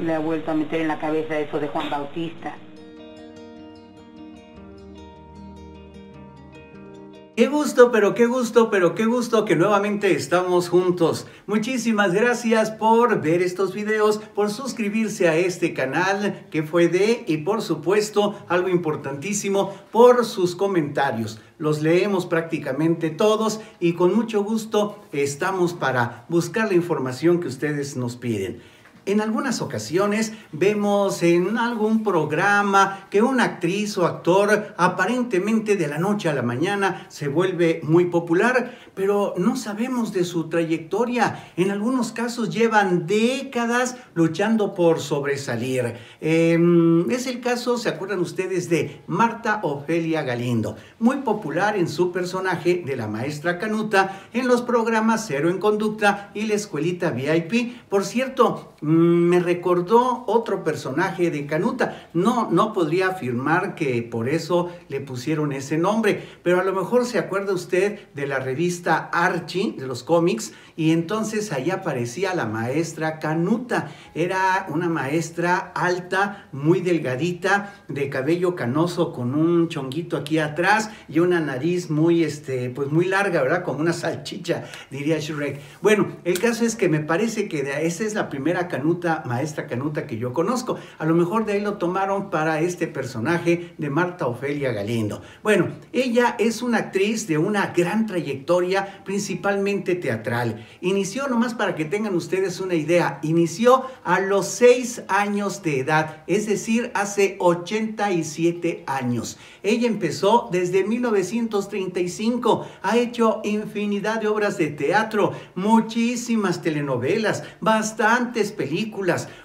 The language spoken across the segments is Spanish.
le ha vuelto a meter en la cabeza eso de Juan Bautista. Qué gusto, pero qué gusto, pero qué gusto que nuevamente estamos juntos. Muchísimas gracias por ver estos videos, por suscribirse a este canal que fue de y por supuesto, algo importantísimo, por sus comentarios. Los leemos prácticamente todos y con mucho gusto estamos para buscar la información que ustedes nos piden. En algunas ocasiones vemos en algún programa que una actriz o actor aparentemente de la noche a la mañana se vuelve muy popular, pero no sabemos de su trayectoria. En algunos casos llevan décadas luchando por sobresalir. Em, es el caso, ¿se acuerdan ustedes de Marta Ofelia Galindo? Muy popular en su personaje de la maestra Canuta en los programas Cero en Conducta y la Escuelita VIP. Por cierto, me recordó otro personaje de Canuta. No, no podría afirmar que por eso le pusieron ese nombre, pero a lo mejor se acuerda usted de la revista Archie, de los cómics, y entonces ahí aparecía la maestra Canuta. Era una maestra alta, muy delgadita, de cabello canoso con un chonguito aquí atrás y una nariz muy, este, pues muy larga, ¿verdad? Como una salchicha, diría Shrek. Bueno, el caso es que me parece que esa es la primera Canuta maestra Canuta que yo conozco. A lo mejor de ahí lo tomaron para este personaje de Marta Ofelia Galindo. Bueno, ella es una actriz de una gran trayectoria, principalmente teatral. Inició, nomás para que tengan ustedes una idea, inició a los 6 años de edad, es decir, hace 87 años. Ella empezó desde 1935, ha hecho infinidad de obras de teatro, muchísimas telenovelas, bastantes películas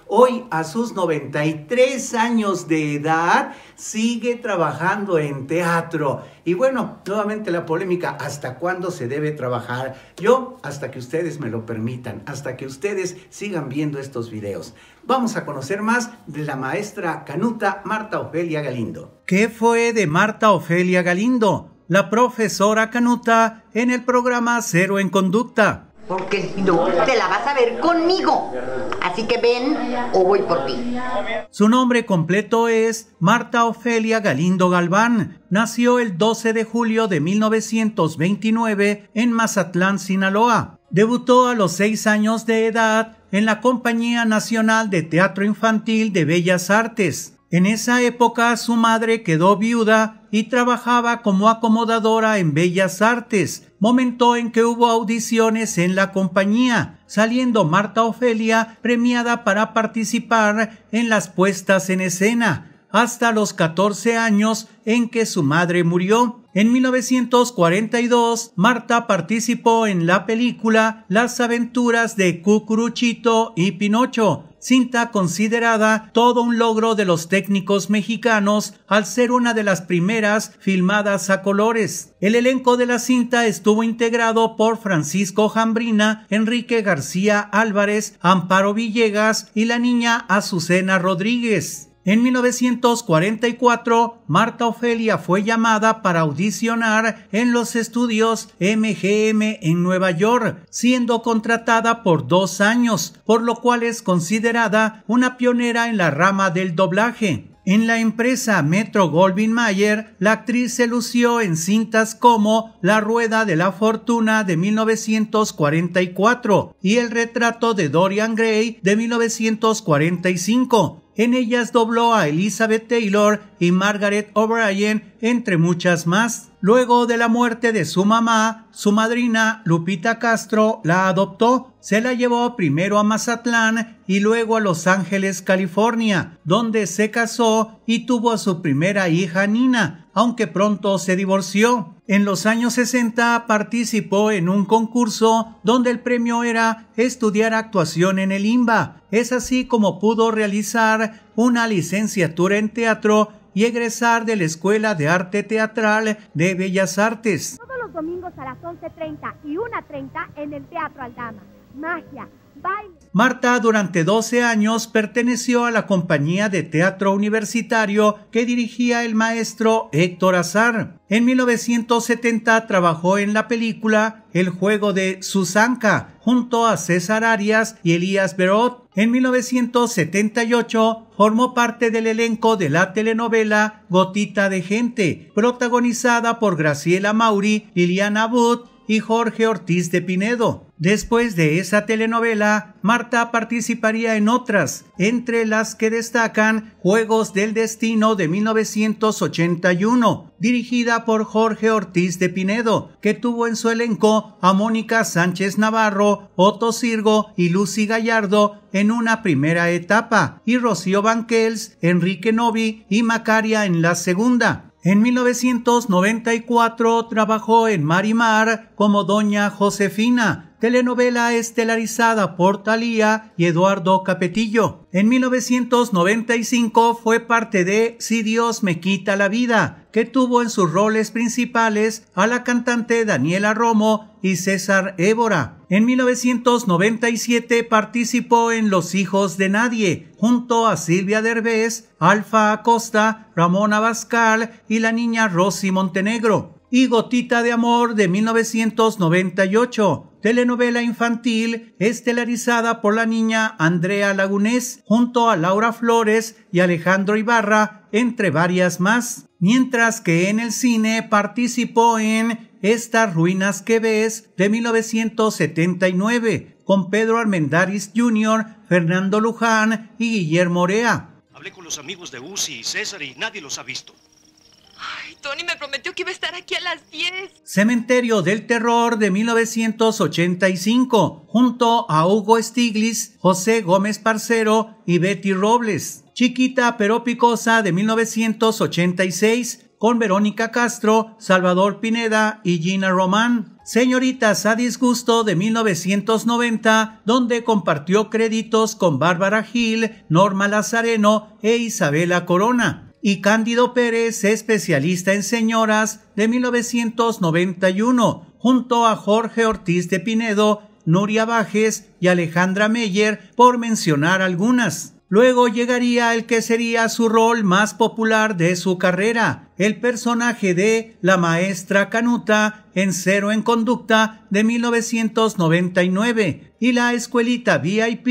Hoy, a sus 93 años de edad, sigue trabajando en teatro. Y bueno, nuevamente la polémica, ¿hasta cuándo se debe trabajar? Yo, hasta que ustedes me lo permitan, hasta que ustedes sigan viendo estos videos. Vamos a conocer más de la maestra canuta Marta Ofelia Galindo. ¿Qué fue de Marta Ofelia Galindo? La profesora Canuta en el programa Cero en Conducta. Porque si no, te la vas a ver conmigo. Así que ven o voy por ti. Su nombre completo es Marta Ofelia Galindo Galván. Nació el 12 de julio de 1929 en Mazatlán, Sinaloa. Debutó a los seis años de edad en la Compañía Nacional de Teatro Infantil de Bellas Artes. En esa época su madre quedó viuda y trabajaba como acomodadora en Bellas Artes, momento en que hubo audiciones en la compañía, saliendo Marta Ofelia premiada para participar en las puestas en escena hasta los 14 años en que su madre murió. En 1942, Marta participó en la película Las aventuras de Cucuruchito y Pinocho, cinta considerada todo un logro de los técnicos mexicanos al ser una de las primeras filmadas a colores. El elenco de la cinta estuvo integrado por Francisco Jambrina, Enrique García Álvarez, Amparo Villegas y la niña Azucena Rodríguez. En 1944, Marta Ofelia fue llamada para audicionar en los estudios MGM en Nueva York, siendo contratada por dos años, por lo cual es considerada una pionera en la rama del doblaje. En la empresa Metro Goldwyn Mayer, la actriz se lució en cintas como La Rueda de la Fortuna de 1944 y El Retrato de Dorian Gray de 1945. En ellas dobló a Elizabeth Taylor y Margaret O'Brien, entre muchas más. Luego de la muerte de su mamá, su madrina, Lupita Castro, la adoptó. Se la llevó primero a Mazatlán y luego a Los Ángeles, California, donde se casó y tuvo a su primera hija Nina aunque pronto se divorció. En los años 60 participó en un concurso donde el premio era estudiar actuación en el IMBA. Es así como pudo realizar una licenciatura en teatro y egresar de la Escuela de Arte Teatral de Bellas Artes. Todos los domingos a las 11.30 y 1.30 en el Teatro Aldama. Magia, Marta durante 12 años perteneció a la compañía de teatro universitario que dirigía el maestro Héctor Azar. En 1970 trabajó en la película El juego de Susanka junto a César Arias y Elías Berot. En 1978 formó parte del elenco de la telenovela Gotita de Gente, protagonizada por Graciela Mauri, Liliana Wood Jorge Ortiz de Pinedo. Después de esa telenovela, Marta participaría en otras, entre las que destacan Juegos del Destino de 1981, dirigida por Jorge Ortiz de Pinedo, que tuvo en su elenco a Mónica Sánchez Navarro, Otto Sirgo y Lucy Gallardo en una primera etapa, y Rocío Banquels, Enrique Novi y Macaria en la segunda. En 1994 trabajó en Mar como Doña Josefina, telenovela estelarizada por Talía y Eduardo Capetillo. En 1995 fue parte de Si Dios me quita la vida, que tuvo en sus roles principales a la cantante Daniela Romo y César Évora. En 1997 participó en Los Hijos de Nadie, junto a Silvia Derbez, Alfa Acosta, Ramona Abascal y la niña Rosy Montenegro. Y Gotita de Amor de 1998, telenovela infantil estelarizada por la niña Andrea Lagunés, junto a Laura Flores y Alejandro Ibarra, entre varias más. Mientras que en el cine participó en estas ruinas que ves de 1979 con Pedro Armendáriz Jr., Fernando Luján y Guillermo Orea. Hablé con los amigos de Uzi y César y nadie los ha visto. Ay, Tony me prometió que iba a estar aquí a las 10. Cementerio del Terror de 1985, junto a Hugo Stiglitz, José Gómez Parcero y Betty Robles. Chiquita pero picosa de 1986, con Verónica Castro, Salvador Pineda y Gina Román. Señoritas a disgusto de 1990, donde compartió créditos con Bárbara Gil, Norma Lazareno e Isabela Corona y Cándido Pérez, especialista en señoras, de 1991, junto a Jorge Ortiz de Pinedo, Nuria Bajes y Alejandra Meyer, por mencionar algunas. Luego llegaría el que sería su rol más popular de su carrera, el personaje de La Maestra Canuta en Cero en Conducta de 1999 y La Escuelita VIP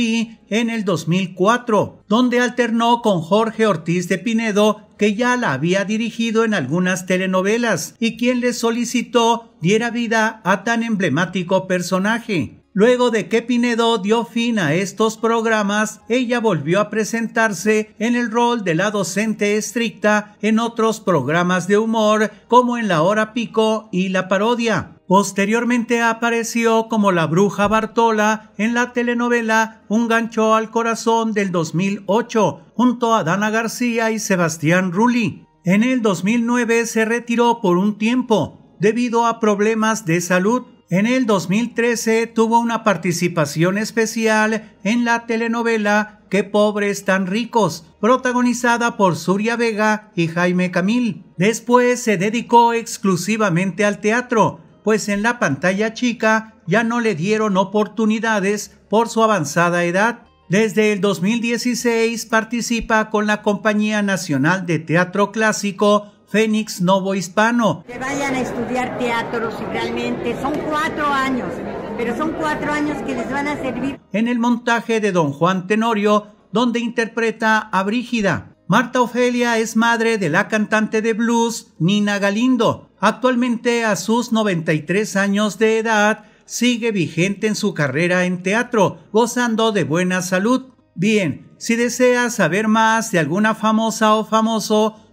en el 2004, donde alternó con Jorge Ortiz de Pinedo, que ya la había dirigido en algunas telenovelas y quien le solicitó diera vida a tan emblemático personaje. Luego de que Pinedo dio fin a estos programas, ella volvió a presentarse en el rol de la docente estricta en otros programas de humor como en La Hora Pico y La Parodia. Posteriormente apareció como la bruja Bartola en la telenovela Un gancho al corazón del 2008, junto a Dana García y Sebastián Rulli. En el 2009 se retiró por un tiempo, debido a problemas de salud, en el 2013 tuvo una participación especial en la telenovela Qué pobres tan ricos, protagonizada por Surya Vega y Jaime Camil. Después se dedicó exclusivamente al teatro, pues en la pantalla chica ya no le dieron oportunidades por su avanzada edad. Desde el 2016 participa con la Compañía Nacional de Teatro Clásico Fénix Novo Hispano. Que vayan a estudiar teatro si realmente son cuatro años, pero son cuatro años que les van a servir. En el montaje de Don Juan Tenorio, donde interpreta a Brígida. Marta Ofelia es madre de la cantante de blues Nina Galindo. Actualmente a sus 93 años de edad, sigue vigente en su carrera en teatro, gozando de buena salud. Bien, si deseas saber más de alguna famosa o famoso,